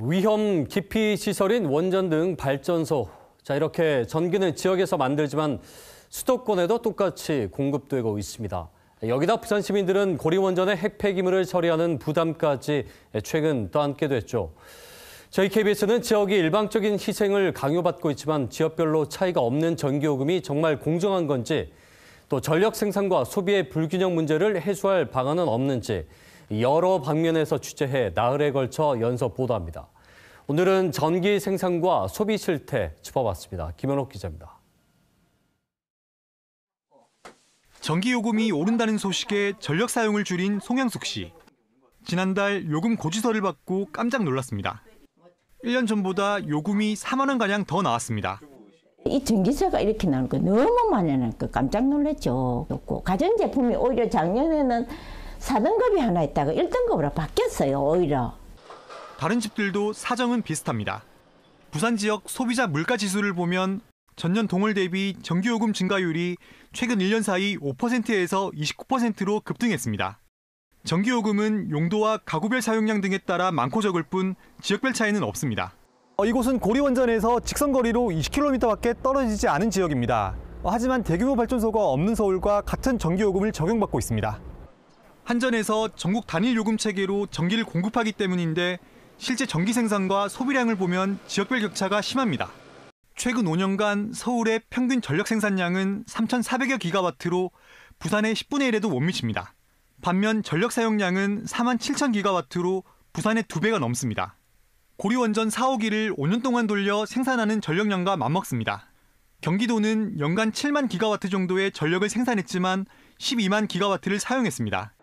위험 기피 시설인 원전 등 발전소. 자, 이렇게 전기는 지역에서 만들지만 수도권에도 똑같이 공급되고 있습니다. 여기다 부산 시민들은 고리원전의 핵폐기물을 처리하는 부담까지 최근 떠안게 됐죠. 저희 KBS는 지역이 일방적인 희생을 강요받고 있지만 지역별로 차이가 없는 전기요금이 정말 공정한 건지 또 전력 생산과 소비의 불균형 문제를 해소할 방안은 없는지 여러 방면에서 취재해 나흘에 걸쳐 연속 보도합니다. 오늘은 전기 생산과 소비 실태 짚어봤습니다. 김현옥 기자입니다. 전기 요금이 오른다는 소식에 전력 사용을 줄인 송영숙 씨. 지난달 요금 고지서를 받고 깜짝 놀랐습니다. 1년 전보다 요금이 4만 원 가량 더 나왔습니다. 이 전기세가 이렇게 나오는 거 너무 많이 나니까 깜짝 놀랐죠. 가전제품이 오히려 작년에는 4등급이 하나 있다가 1등급으로 바뀌었어요, 오히려. 다른 집들도 사정은 비슷합니다. 부산 지역 소비자 물가 지수를 보면 전년 동월 대비 전기요금 증가율이 최근 1년 사이 5%에서 29%로 급등했습니다. 전기요금은 용도와 가구별 사용량 등에 따라 많고 적을 뿐 지역별 차이는 없습니다. 어, 이곳은 고리원전에서 직선거리로 20km밖에 떨어지지 않은 지역입니다. 하지만 대규모 발전소가 없는 서울과 같은 전기요금을 적용받고 있습니다. 한전에서 전국 단일 요금 체계로 전기를 공급하기 때문인데 실제 전기 생산과 소비량을 보면 지역별 격차가 심합니다. 최근 5년간 서울의 평균 전력 생산량은 3,400여 기가와트로 부산의 10분의 1에도 못 미칩니다. 반면 전력 사용량은 4만 7천 기가와트로 부산의 2배가 넘습니다. 고리원전 4호기를 5년 동안 돌려 생산하는 전력량과 맞먹습니다. 경기도는 연간 7만 기가와트 정도의 전력을 생산했지만 12만 기가와트를 사용했습니다.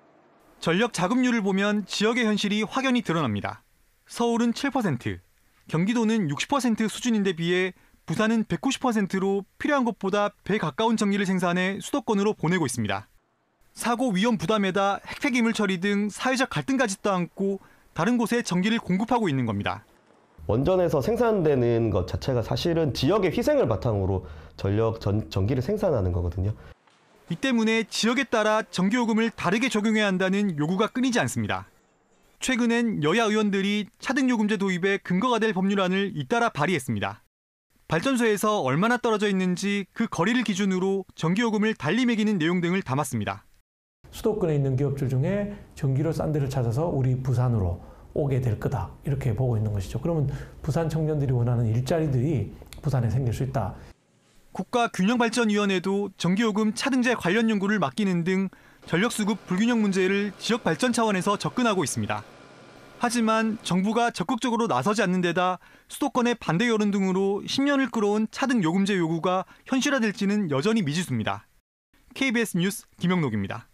전력 자금률을 보면 지역의 현실이 확연히 드러납니다. 서울은 7%, 경기도는 60% 수준인데 비해 부산은 190%로 필요한 것보다 배 가까운 전기를 생산해 수도권으로 보내고 있습니다. 사고 위험 부담에다 핵폐기물 처리 등 사회적 갈등까지 떠안고 다른 곳에 전기를 공급하고 있는 겁니다. 원전에서 생산되는 것 자체가 사실은 지역의 희생을 바탕으로 전력 전, 전기를 생산하는 거거든요. 이 때문에 지역에 따라 전기요금을 다르게 적용해야 한다는 요구가 끊이지 않습니다. 최근엔 여야 의원들이 차등요금제 도입에 근거가 될 법률안을 잇따라 발의했습니다. 발전소에서 얼마나 떨어져 있는지 그 거리를 기준으로 전기요금을 달리 매기는 내용 등을 담았습니다. 수도권에 있는 기업들 중에 전기료 싼 데를 찾아서 우리 부산으로 오게 될 거다 이렇게 보고 있는 것이죠. 그러면 부산 청년들이 원하는 일자리들이 부산에 생길 수 있다. 국가균형발전위원회도 전기요금 차등제 관련 연구를 맡기는 등 전력수급 불균형 문제를 지역 발전 차원에서 접근하고 있습니다. 하지만 정부가 적극적으로 나서지 않는 데다 수도권의 반대 여론 등으로 10년을 끌어온 차등 요금제 요구가 현실화될지는 여전히 미지수입니다. KBS 뉴스 김영록입니다.